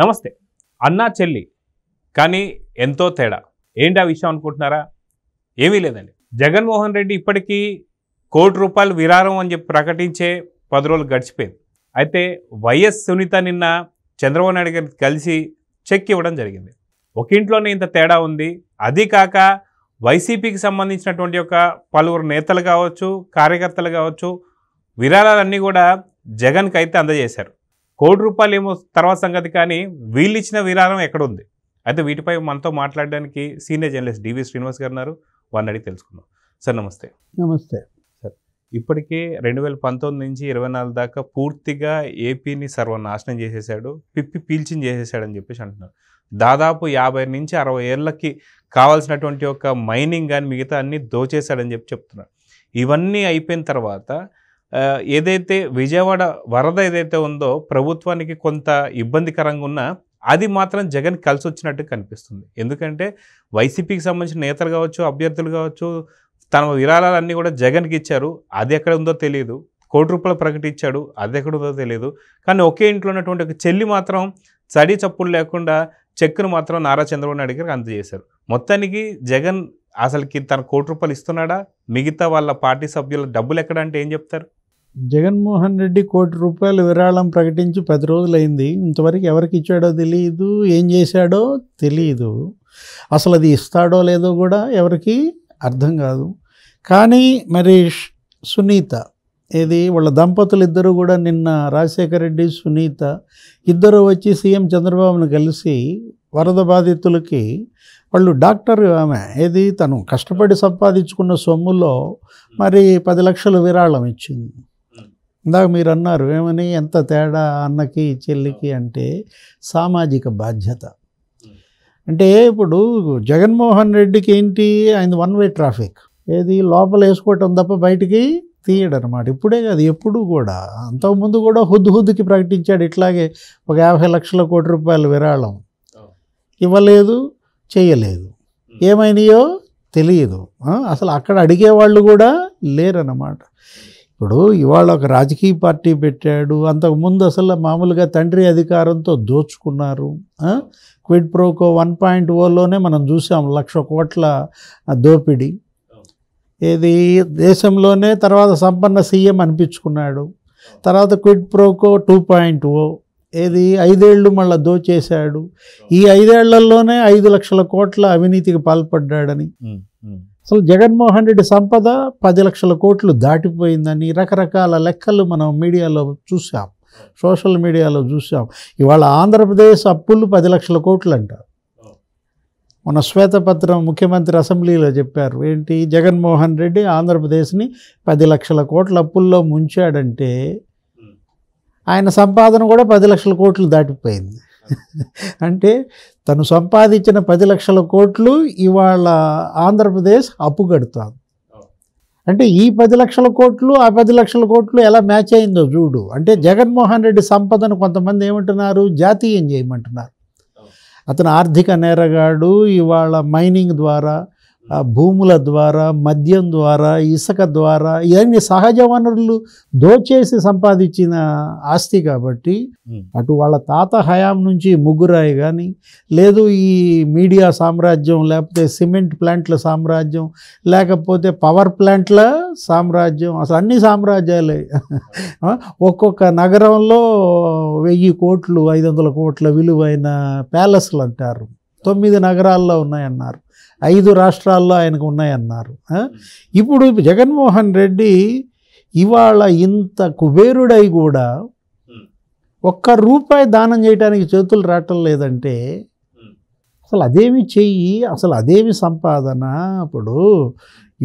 నమస్తే అన్నా చెల్లి కానీ ఎంతో తేడా ఏంటి ఆ విషయం అనుకుంటున్నారా ఏమీ లేదండి జగన్మోహన్ రెడ్డి ఇప్పటికీ కోటి రూపాయలు విరారం అని చెప్పి ప్రకటించే పది రోజులు గడిచిపోయింది అయితే వైఎస్ సునీత నిన్న చంద్రబాబు నాయుడు గారికి కలిసి చెక్ ఇవ్వడం జరిగింది ఒక ఇంట్లోనే ఇంత తేడా ఉంది అది కాక వైసీపీకి సంబంధించినటువంటి ఒక పలువురు నేతలు కావచ్చు కార్యకర్తలు కావచ్చు విరాళాలన్నీ కూడా జగన్కి అయితే అందజేశారు కోటి రూపాయలు ఏమో తర్వాత సంగతి కానీ వీళ్ళు ఇచ్చిన విరాళం ఎక్కడుంది అయితే వీటిపై మనతో మాట్లాడడానికి సీనియర్ జర్నలిస్ట్ డివి శ్రీనివాస్ గారు ఉన్నారు వారిని అడిగి తెలుసుకుందాం సార్ నమస్తే నమస్తే సార్ ఇప్పటికే రెండు వేల పంతొమ్మిది నుంచి ఇరవై నాలుగు దాకా పూర్తిగా ఏపీని సర్వనాశనం చేసేసాడు పిప్పి పీల్చిని చేసేసాడని చెప్పేసి అంటున్నారు దాదాపు యాభై నుంచి అరవై ఏళ్ళకి కావాల్సినటువంటి ఒక మైనింగ్ కానీ మిగతా అన్ని దోచేశాడని చెప్పి చెప్తున్నారు ఇవన్నీ అయిపోయిన తర్వాత ఏదైతే విజయవాడ వరద ఏదైతే ఉందో ప్రభుత్వానికి కొంత ఇబ్బందికరంగా ఉన్నా అది మాత్రం జగన్ కలిసి వచ్చినట్టు కనిపిస్తుంది ఎందుకంటే వైసీపీకి సంబంధించిన నేతలు కావచ్చు అభ్యర్థులు కావచ్చు తన విరాళాలన్నీ కూడా జగన్కి ఇచ్చారు అది ఎక్కడ ఉందో తెలియదు కోటి రూపాయలు ప్రకటించాడు అది ఎక్కడ ఉందో తెలియదు కానీ ఒకే ఇంట్లో ఉన్నటువంటి ఒక చెల్లి మాత్రం చడి చప్పుడు లేకుండా చెక్కును మాత్రం నారా చంద్రబాబు నాయుడు గారికి అందజేశారు మొత్తానికి జగన్ అసలుకి తన కోటి రూపాయలు ఇస్తున్నాడా మిగతా వాళ్ళ పార్టీ సభ్యుల డబ్బులు ఎక్కడ అంటే ఏం చెప్తారు జగన్మోహన్ రెడ్డి కోటి రూపాయలు విరాళం ప్రకటించి పది రోజులైంది ఇంతవరకు ఎవరికి ఇచ్చాడో తెలియదు ఏం చేశాడో తెలియదు అసలు అది ఇస్తాడో లేదో కూడా ఎవరికి అర్థం కాదు కానీ మరి సునీత ఏది వాళ్ళ దంపతులు ఇద్దరు కూడా నిన్న రాజశేఖర రెడ్డి సునీత ఇద్దరు వచ్చి సీఎం చంద్రబాబును కలిసి వరద బాధితులకి వాళ్ళు డాక్టర్ ఆమె ఏది తను కష్టపడి సంపాదించుకున్న సొమ్ములో మరి పది లక్షలు విరాళం ఇచ్చింది ఇందాక మీరు అన్నారు ఏమని ఎంత తేడా అన్నకి చెల్లికి అంటే సామాజిక బాధ్యత అంటే ఇప్పుడు జగన్మోహన్ రెడ్డికి ఏంటి ఆయన వన్ వే ట్రాఫిక్ ఏది లోపల వేసుకోవటం తప్ప బయటికి తీయడనమాట ఇప్పుడే కాదు ఎప్పుడు కూడా అంతకుముందు కూడా హుద్దు హుద్దుకి ప్రకటించాడు ఇట్లాగే ఒక యాభై లక్షల కోటి రూపాయలు విరాళం ఇవ్వలేదు చేయలేదు ఏమైనాయో తెలియదు అసలు అక్కడ అడిగేవాళ్ళు కూడా లేరన్నమాట ఇప్పుడు ఇవాళ ఒక రాజకీయ పార్టీ పెట్టాడు అంతకుముందు అసలు మామూలుగా తండ్రి అధికారంతో దోచుకున్నారు క్విడ్ ప్రోకో వన్ పాయింట్ ఓలోనే మనం చూసాం లక్ష కోట్ల దోపిడి ఏది దేశంలోనే తర్వాత సంపన్న సీఎం అనిపించుకున్నాడు తర్వాత quid pro quo two point o ఏది ఐదేళ్ళు మళ్ళీ దోచేశాడు ఈ ఐదేళ్లలోనే ఐదు లక్షల కోట్ల అవినీతికి పాల్పడ్డాడని అసలు జగన్మోహన్ రెడ్డి సంపద పది లక్షల కోట్లు దాటిపోయిందని రకరకాల లెక్కలు మనం మీడియాలో చూసాం సోషల్ మీడియాలో చూసాం ఇవాళ ఆంధ్రప్రదేశ్ అప్పులు పది లక్షల కోట్లు అంటారు మన శ్వేతపత్రం ముఖ్యమంత్రి అసెంబ్లీలో చెప్పారు ఏంటి జగన్మోహన్ రెడ్డి ఆంధ్రప్రదేశ్ని పది లక్షల కోట్ల అప్పుల్లో ముంచాడంటే ఆయన సంపాదన కూడా పది లక్షల కోట్లు దాటిపోయింది అంటే తను సంపాదించిన పది లక్షల కోట్లు ఇవాళ ఆంధ్రప్రదేశ్ అప్పు కడుతుంది అంటే ఈ పది లక్షల కోట్లు ఆ పది లక్షల కోట్లు ఎలా మ్యాచ్ అయిందో చూడు అంటే జగన్మోహన్ రెడ్డి సంపదను కొంతమంది ఏమంటున్నారు జాతీయం చేయమంటున్నారు అతను ఆర్థిక నేరగాడు ఇవాళ మైనింగ్ ద్వారా భూముల ద్వారా మద్యం ద్వారా ఇసుక ద్వారా ఇవన్నీ సహజ వనరులు దోచేసి సంపాదించిన ఆస్తి కాబట్టి అటు వాళ్ళ తాత హయాం నుంచి ముగ్గురాయి కానీ లేదు ఈ మీడియా సామ్రాజ్యం లేకపోతే సిమెంట్ ప్లాంట్ల సామ్రాజ్యం లేకపోతే పవర్ ప్లాంట్ల సామ్రాజ్యం అసలు అన్ని సామ్రాజ్యాలే ఒక్కొక్క నగరంలో వెయ్యి కోట్లు ఐదు వందల కోట్ల విలువైన ప్యాలెస్లు అంటారు తొమ్మిది నగరాల్లో ఉన్నాయన్నారు ఐదు రాష్ట్రాల్లో ఆయనకు ఉన్నాయన్నారు ఇప్పుడు జగన్మోహన్ రెడ్డి ఇవాళ ఇంత కుబేరుడై కూడా ఒక్క రూపాయి దానం చేయడానికి చేతులు రావటం లేదంటే అసలు అదేమి చెయ్యి అసలు అదేమి సంపాదన అప్పుడు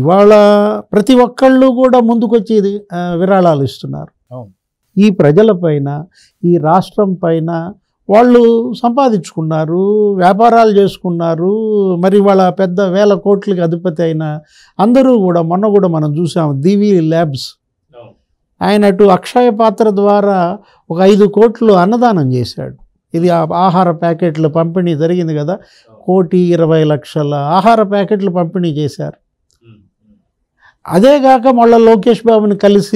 ఇవాళ ప్రతి ఒక్కళ్ళు కూడా ముందుకొచ్చి విరాళాలు ఇస్తున్నారు ఈ ప్రజలపైన ఈ రాష్ట్రం పైన వాళ్ళు సంపాదించుకున్నారు వ్యాపారాలు చేసుకున్నారు మరి వాళ్ళ పెద్ద వేల కోట్లకి అధిపతి అయిన అందరూ కూడా మొన్న కూడా మనం చూసాం దివి ల్యాబ్స్ ఆయన అటు అక్షయ పాత్ర ద్వారా ఒక ఐదు కోట్లు అన్నదానం చేశాడు ఇది ఆహార ప్యాకెట్లు పంపిణీ జరిగింది కదా కోటి ఇరవై లక్షల ఆహార ప్యాకెట్లు పంపిణీ చేశారు అదేగాక మళ్ళీ లోకేష్ బాబుని కలిసి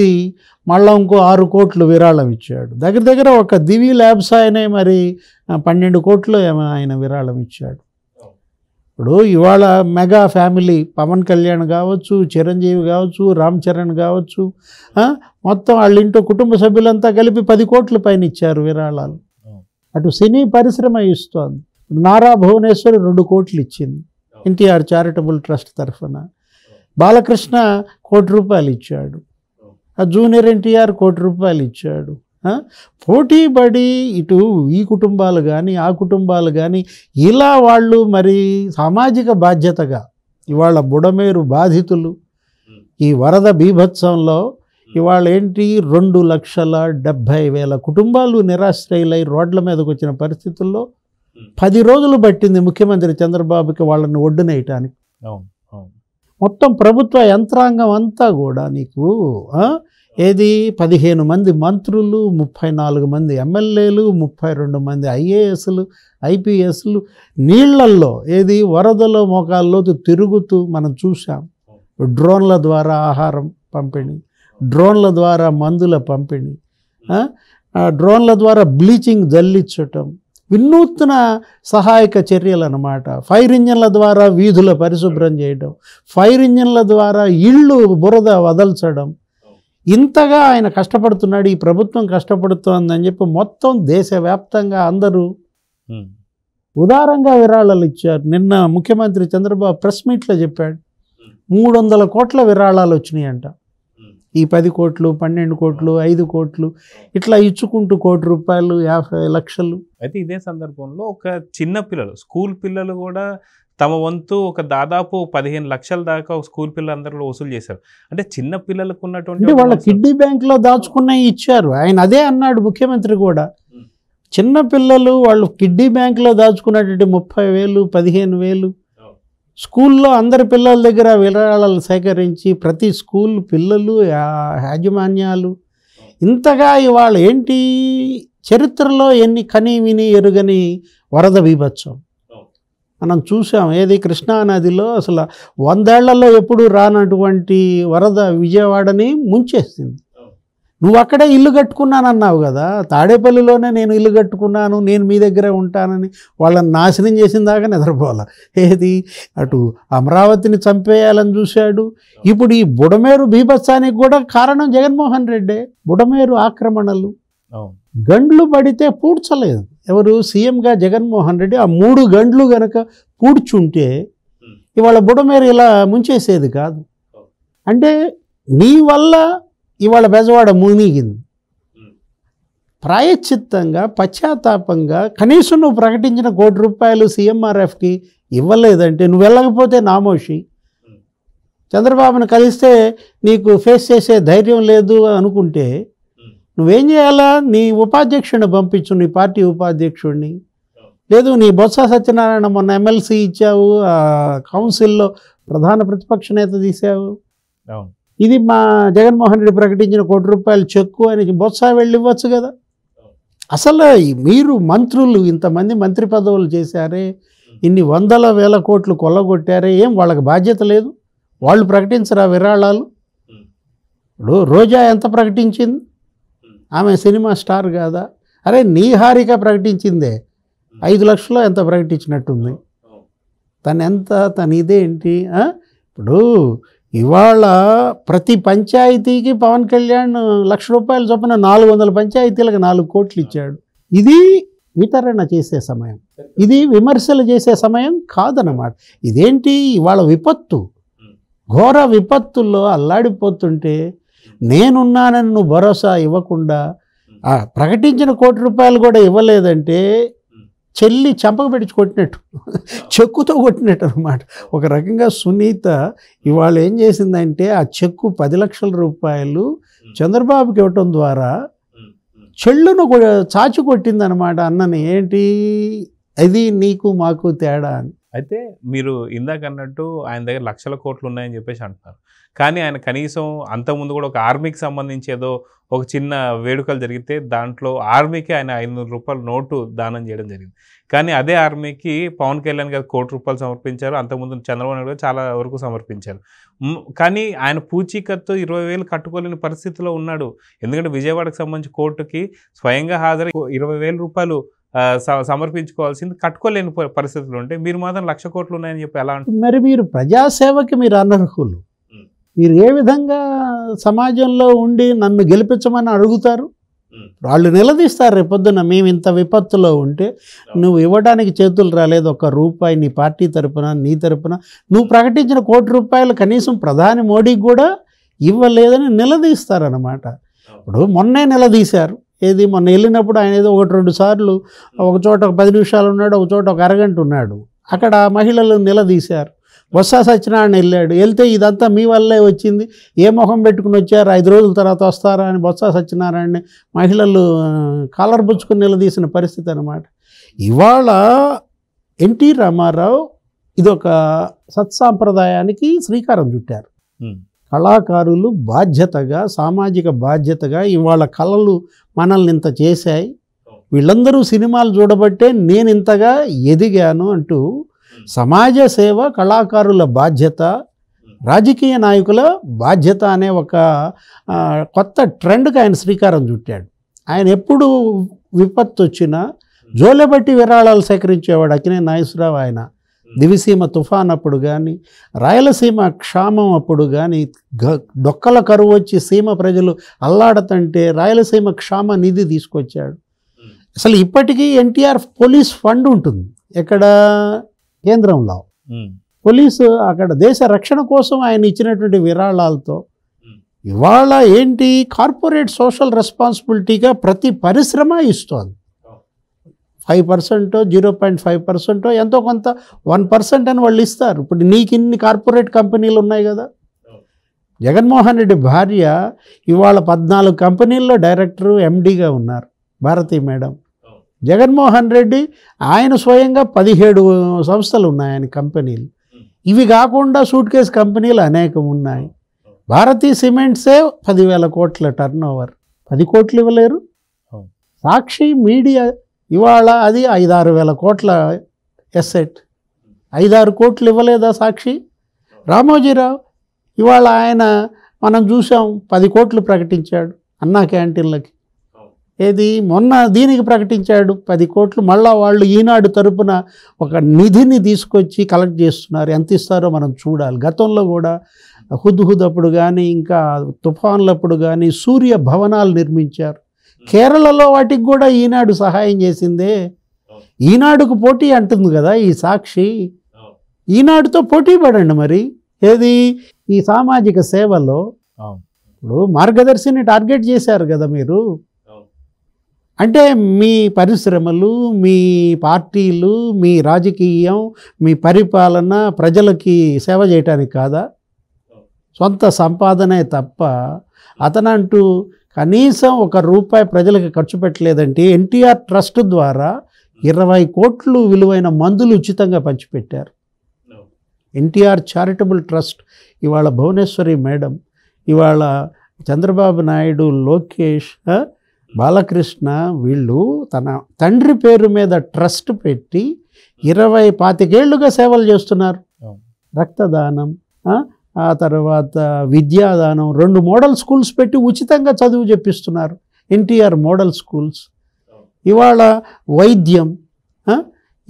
మళ్ళీ ఇంకో ఆరు కోట్లు విరాళం ఇచ్చాడు దగ్గర దగ్గర ఒక దివి ల్యాబ్స్ ఆయనే మరి పన్నెండు కోట్లు ఆయన విరాళం ఇచ్చాడు ఇప్పుడు ఇవాళ మెగా ఫ్యామిలీ పవన్ కళ్యాణ్ కావచ్చు చిరంజీవి కావచ్చు రామ్ చరణ్ కావచ్చు మొత్తం వాళ్ళ ఇంట్లో కుటుంబ సభ్యులంతా కలిపి పది కోట్ల పైన ఇచ్చారు విరాళాలు అటు సినీ పరిశ్రమ ఇస్తోంది నారా భువనేశ్వరి రెండు కోట్లు ఇచ్చింది ఎన్టీఆర్ చారిటబుల్ ట్రస్ట్ తరఫున బాలకృష్ణ కోటి రూపాయలు ఇచ్చాడు ఆ జూనియర్ ఎన్టీఆర్ కోటి రూపాయలు ఇచ్చాడు పోటీ పడి ఇటు ఈ కుటుంబాలు కానీ ఆ కుటుంబాలు కానీ ఇలా వాళ్ళు మరి సామాజిక బాధ్యతగా ఇవాళ బుడమేరు బాధితులు ఈ వరద బీభత్సంలో ఇవాళ ఏంటి రెండు లక్షల డెబ్భై వేల కుటుంబాలు నిరాశ్రయులై రోడ్ల మీదకు వచ్చిన పరిస్థితుల్లో పది రోజులు పట్టింది ముఖ్యమంత్రి చంద్రబాబుకి వాళ్ళని ఒడ్డునేయటానికి మొత్తం ప్రభుత్వ యంత్రాంగం అంతా కూడా నీకు ఏది పదిహేను మంది మంత్రులు ముప్పై నాలుగు మంది ఎమ్మెల్యేలు ముప్పై రెండు మంది ఐఏఎస్లు ఐపీఎస్లు నీళ్లల్లో ఏది వరదల మోకాల్లోతు తిరుగుతూ మనం చూసాం డ్రోన్ల ద్వారా ఆహారం పంపిణీ డ్రోన్ల ద్వారా మందుల పంపిణీ డ్రోన్ల ద్వారా బ్లీచింగ్ జల్లించటం వినూత్న సహాయక చర్యలు అనమాట ఫైర్ ఇంజన్ల ద్వారా వీధుల పరిశుభ్రం చేయడం ఫైర్ ఇంజన్ల ద్వారా ఇళ్ళు బురద వదల్చడం ఇంతగా ఆయన కష్టపడుతున్నాడు ఈ ప్రభుత్వం కష్టపడుతోందని చెప్పి మొత్తం దేశవ్యాప్తంగా అందరూ ఉదారంగా విరాళాలు ఇచ్చారు నిన్న ముఖ్యమంత్రి చంద్రబాబు ప్రెస్ మీట్లో చెప్పాడు మూడు వందల కోట్ల విరాళాలు వచ్చినాయంట ఈ పది కోట్లు పన్నెండు కోట్లు ఐదు కోట్లు ఇట్లా ఇచ్చుకుంటూ కోటి రూపాయలు యాభై లక్షలు అయితే ఇదే సందర్భంలో ఒక చిన్న పిల్లలు స్కూల్ పిల్లలు కూడా తమ వంతు ఒక దాదాపు పదిహేను లక్షల దాకా స్కూల్ పిల్లలందరూ వసూలు చేశారు అంటే చిన్న పిల్లలకు ఉన్నటువంటి వాళ్ళ కిడ్నీ బ్యాంక్లో దాచుకున్న ఇచ్చారు ఆయన అదే అన్నాడు ముఖ్యమంత్రి కూడా చిన్న పిల్లలు వాళ్ళు కిడ్నీ బ్యాంక్లో దాచుకున్నటువంటి ముప్పై వేలు పదిహేను వేలు స్కూల్లో అందరి పిల్లల దగ్గర విరాళాలు సేకరించి ప్రతి స్కూల్ పిల్లలు యాజమాన్యాలు ఇంతగా ఇవాళ ఏంటి చరిత్రలో ఎన్ని కని విని ఎరుగని వరద విభత్సం మనం చూసాం ఏది కృష్ణానదిలో అసలు వందేళ్లలో ఎప్పుడు రానటువంటి వరద విజయవాడని ముంచేసింది నువ్వు అక్కడే ఇల్లు కట్టుకున్నానన్నావు కదా తాడేపల్లిలోనే నేను ఇల్లు కట్టుకున్నాను నేను మీ దగ్గరే ఉంటానని వాళ్ళని నాశనం చేసిన దాకా నిద్రపోవాలి ఏది అటు అమరావతిని చంపేయాలని చూశాడు ఇప్పుడు ఈ బుడమేరు బీభత్సానికి కూడా కారణం జగన్మోహన్ రెడ్డే బుడమేరు ఆక్రమణలు గండ్లు పడితే పూడ్చలేదు ఎవరు సీఎంగా జగన్మోహన్ రెడ్డి ఆ మూడు గండ్లు గనక పూడ్చుంటే ఇవాళ బుడమేరు ఇలా ముంచేసేది కాదు అంటే నీ వల్ల ఇవాళ బెజవాడ మునిగింది ప్రాయశ్చిత్తంగా పశ్చాత్తాపంగా కనీసం నువ్వు ప్రకటించిన కోటి రూపాయలు సీఎంఆర్ఎఫ్కి ఇవ్వలేదంటే నువ్వు వెళ్ళకపోతే నామోషి చంద్రబాబును కలిస్తే నీకు ఫేస్ చేసే ధైర్యం లేదు అనుకుంటే నువ్వేం చేయాలా నీ ఉపాధ్యక్షుడిని పంపించు నీ పార్టీ ఉపాధ్యక్షుడిని లేదు నీ బొత్స సత్యనారాయణ మొన్న ఎమ్మెల్సీ ఇచ్చావు కౌన్సిల్లో ప్రధాన ప్రతిపక్ష నేత తీసావు అవును ఇది మా జగన్మోహన్ రెడ్డి ప్రకటించిన కోటి రూపాయలు చెక్కు అని బొత్స వెళ్ళి ఇవ్వచ్చు కదా అసలు మీరు మంత్రులు ఇంతమంది మంత్రి పదవులు చేశారే ఇన్ని వందల వేల కోట్లు కొల్లగొట్టారే ఏం వాళ్ళకి బాధ్యత లేదు వాళ్ళు ప్రకటించరా విరాళాలు రోజా ఎంత ప్రకటించింది ఆమె సినిమా స్టార్ కాదా అరే నీహారిక ప్రకటించిందే ఐదు లక్షలు ఎంత ప్రకటించినట్టుంది తను ఎంత తను ఇదేంటి ఇప్పుడు ఇవాళ ప్రతి పంచాయతీకి పవన్ కళ్యాణ్ లక్ష రూపాయల చొప్పున నాలుగు వందల పంచాయతీలకు నాలుగు కోట్లు ఇచ్చాడు ఇది వితరణ చేసే సమయం ఇది విమర్శలు చేసే సమయం కాదనమాట ఇదేంటి ఇవాళ విపత్తు ఘోర విపత్తుల్లో అల్లాడిపోతుంటే నేనున్నానని నువ్వు భరోసా ఇవ్వకుండా ప్రకటించిన కోటి రూపాయలు కూడా ఇవ్వలేదంటే చెల్లి చంపక పెట్టి కొట్టినట్టు చెక్కుతో కొట్టినట్టు అనమాట ఒక రకంగా సునీత ఇవాళ ఏం చేసిందంటే ఆ చెక్కు పది లక్షల రూపాయలు చంద్రబాబుకి ఇవ్వటం ద్వారా చెల్లును చాచి కొట్టిందనమాట అన్నని ఏంటి అది నీకు మాకు తేడా అని అయితే మీరు ఇందాక అన్నట్టు ఆయన దగ్గర లక్షల కోట్లు ఉన్నాయని చెప్పేసి అంటున్నారు కానీ ఆయన కనీసం అంతకుముందు కూడా ఒక ఆర్మీకి సంబంధించి ఏదో ఒక చిన్న వేడుకలు జరిగితే దాంట్లో ఆర్మీకి ఆయన ఐదు రూపాయలు నోటు దానం చేయడం జరిగింది కానీ అదే ఆర్మీకి పవన్ కళ్యాణ్ గారు కోటి రూపాయలు సమర్పించారు అంతకుముందు చంద్రబాబు నాయుడు గారు చాలా వరకు సమర్పించారు కానీ ఆయన పూచీకత్తు ఇరవై వేలు కట్టుకోలేని పరిస్థితిలో ఉన్నాడు ఎందుకంటే విజయవాడకు సంబంధించి కోర్టుకి స్వయంగా హాజరై ఇరవై వేల రూపాయలు సమర్పించుకోవాల్సింది కట్టుకోలేని పరిస్థితులు ఉంటాయి మీరు మాత్రం లక్ష కోట్లు ఉన్నాయని చెప్పి ఎలా మరి మీరు ప్రజాసేవకి మీరు అనర్హులు మీరు ఏ విధంగా సమాజంలో ఉండి నన్ను గెలిపించమని అడుగుతారు వాళ్ళు నిలదీస్తారు రేపొద్దున మేము ఇంత విపత్తులో ఉంటే నువ్వు ఇవ్వడానికి చేతులు రాలేదు ఒక రూపాయి నీ పార్టీ తరపున నీ తరపున నువ్వు ప్రకటించిన కోటి రూపాయలు కనీసం ప్రధాని మోడీకి కూడా ఇవ్వలేదని నిలదీస్తారన్నమాట ఇప్పుడు మొన్నే నిలదీశారు ఏది మొన్న వెళ్ళినప్పుడు ఆయన ఏదో ఒకటి రెండు సార్లు ఒక చోట ఒక పది నిమిషాలు ఉన్నాడు ఒక చోట ఒక అరగంట ఉన్నాడు అక్కడ మహిళలు నిలదీశారు బొత్స సత్యనారాయణ వెళ్ళాడు వెళ్తే ఇదంతా మీ వల్లే వచ్చింది ఏ మొహం పెట్టుకుని వచ్చారు ఐదు రోజుల తర్వాత వస్తారా అని బొత్స సత్యనారాయణ మహిళలు కాలర్ పుచ్చుకుని నిలదీసిన పరిస్థితి అనమాట ఇవాళ ఎన్టీ రామారావు ఇదొక సత్సాంప్రదాయానికి శ్రీకారం చుట్టారు కళాకారులు బాధ్యతగా సామాజిక బాధ్యతగా ఇవాళ కళలు మనల్ని ఇంత చేశాయి వీళ్ళందరూ సినిమాలు చూడబట్టే నేను ఇంతగా ఎదిగాను అంటూ సమాజ సేవ కళాకారుల బాధ్యత రాజకీయ నాయకుల బాధ్యత అనే ఒక కొత్త ట్రెండ్కి ఆయన శ్రీకారం చుట్టాడు ఆయన ఎప్పుడు విపత్తు వచ్చినా జోలెబట్టి విరాళాలు సేకరించేవాడు అక్కినే నాగేశ్వరరావు ఆయన దివిసీమ తుఫాన్ అప్పుడు కానీ రాయలసీమ క్షామం అప్పుడు కానీ డొక్కల కరువు వచ్చి సీమ ప్రజలు అల్లాడతంటే రాయలసీమ క్షామ నిధి తీసుకొచ్చాడు అసలు ఇప్పటికీ ఎన్టీఆర్ పోలీస్ ఫండ్ ఉంటుంది ఎక్కడ కేంద్రంలో పోలీసు అక్కడ దేశ రక్షణ కోసం ఆయన ఇచ్చినటువంటి విరాళాలతో ఇవాళ ఏంటి కార్పొరేట్ సోషల్ రెస్పాన్సిబిలిటీగా ప్రతి పరిశ్రమ ఇస్తోంది ఫైవ్ పర్సెంటో జీరో పాయింట్ ఫైవ్ పర్సెంటో ఎంతో కొంత వన్ పర్సెంట్ అని వాళ్ళు ఇస్తారు ఇప్పుడు నీకు ఇన్ని కార్పొరేట్ కంపెనీలు ఉన్నాయి కదా జగన్మోహన్ రెడ్డి భార్య ఇవాళ పద్నాలుగు కంపెనీల్లో డైరెక్టరు ఎండీగా ఉన్నారు భారతి మేడం జగన్మోహన్ రెడ్డి ఆయన స్వయంగా పదిహేడు సంస్థలు ఉన్నాయి ఆయన కంపెనీలు ఇవి కాకుండా సూట్ కేసు కంపెనీలు అనేకం ఉన్నాయి భారతీ సిమెంట్సే పదివేల కోట్ల టర్న్ ఓవర్ పది కోట్లు ఇవ్వలేరు సాక్షి మీడియా ఇవాళ అది ఐదారు వేల కోట్ల ఎస్సెట్ ఐదారు కోట్లు ఇవ్వలేదా సాక్షి రామోజీరావు ఇవాళ ఆయన మనం చూసాం పది కోట్లు ప్రకటించాడు అన్నా క్యాంటీన్లకి ఏది మొన్న దీనికి ప్రకటించాడు పది కోట్లు మళ్ళా వాళ్ళు ఈనాడు తరపున ఒక నిధిని తీసుకొచ్చి కలెక్ట్ చేస్తున్నారు ఎంత ఇస్తారో మనం చూడాలి గతంలో కూడా హుద్ అప్పుడు కానీ ఇంకా తుఫాన్లప్పుడు కానీ సూర్య భవనాలు నిర్మించారు కేరళలో వాటికి కూడా ఈనాడు సహాయం చేసిందే ఈనాడుకు పోటీ అంటుంది కదా ఈ సాక్షి ఈనాడుతో పోటీ పడండి మరి ఏది ఈ సామాజిక సేవలో ఇప్పుడు మార్గదర్శిని టార్గెట్ చేశారు కదా మీరు అంటే మీ పరిశ్రమలు మీ పార్టీలు మీ రాజకీయం మీ పరిపాలన ప్రజలకి సేవ చేయటానికి కాదా సొంత సంపాదనే తప్ప అతనంటూ కనీసం ఒక రూపాయి ప్రజలకు ఖర్చు పెట్టలేదంటే ఎన్టీఆర్ ట్రస్ట్ ద్వారా ఇరవై కోట్లు విలువైన మందులు ఉచితంగా పంచిపెట్టారు ఎన్టీఆర్ చారిటబుల్ ట్రస్ట్ ఇవాళ భువనేశ్వరి మేడం ఇవాళ చంద్రబాబు నాయుడు లోకేష్ బాలకృష్ణ వీళ్ళు తన తండ్రి పేరు మీద ట్రస్ట్ పెట్టి ఇరవై పాతికేళ్లుగా సేవలు చేస్తున్నారు రక్తదానం ఆ తర్వాత విద్యాదానం రెండు మోడల్ స్కూల్స్ పెట్టి ఉచితంగా చదువు చెప్పిస్తున్నారు ఎన్టీఆర్ మోడల్ స్కూల్స్ ఇవాళ వైద్యం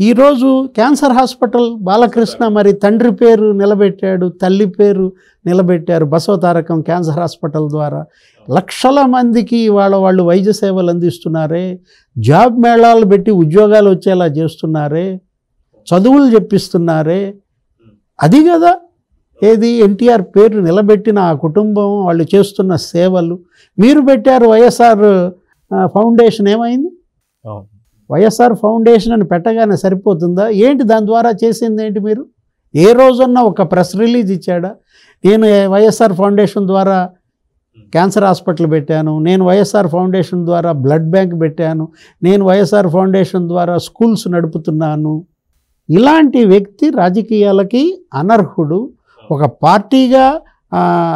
ఈరోజు క్యాన్సర్ హాస్పిటల్ బాలకృష్ణ మరి తండ్రి పేరు నిలబెట్టాడు తల్లి పేరు నిలబెట్టారు బసవతారకం క్యాన్సర్ హాస్పిటల్ ద్వారా లక్షల మందికి ఇవాళ వాళ్ళు వైద్య సేవలు అందిస్తున్నారే జాబ్ మేళాలు పెట్టి ఉద్యోగాలు వచ్చేలా చేస్తున్నారే చదువులు చెప్పిస్తున్నారే అది కదా ఏది ఎన్టీఆర్ పేరు నిలబెట్టిన ఆ కుటుంబం వాళ్ళు చేస్తున్న సేవలు మీరు పెట్టారు వైఎస్ఆర్ ఫౌండేషన్ ఏమైంది వైఎస్ఆర్ ఫౌండేషన్ అని పెట్టగానే సరిపోతుందా ఏంటి దాని ద్వారా చేసింది ఏంటి మీరు ఏ రోజున్న ఒక ప్రెస్ రిలీజ్ ఇచ్చాడా నేను వైఎస్ఆర్ ఫౌండేషన్ ద్వారా క్యాన్సర్ హాస్పిటల్ పెట్టాను నేను వైఎస్ఆర్ ఫౌండేషన్ ద్వారా బ్లడ్ బ్యాంక్ పెట్టాను నేను వైఎస్ఆర్ ఫౌండేషన్ ద్వారా స్కూల్స్ నడుపుతున్నాను ఇలాంటి వ్యక్తి రాజకీయాలకి అనర్హుడు ఒక పార్టీగా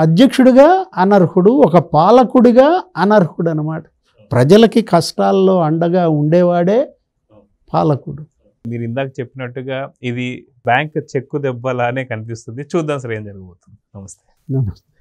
అధ్యక్షుడిగా అనర్హుడు ఒక పాలకుడిగా అనర్హుడు అనమాట ప్రజలకి కష్టాల్లో అండగా ఉండేవాడే పాలకుడు మీరు ఇందాక చెప్పినట్టుగా ఇది బ్యాంక్ చెక్కు దెబ్బలానే కనిపిస్తుంది చూద్దాం సార్ ఏం జరగబోతుంది నమస్తే నమస్తే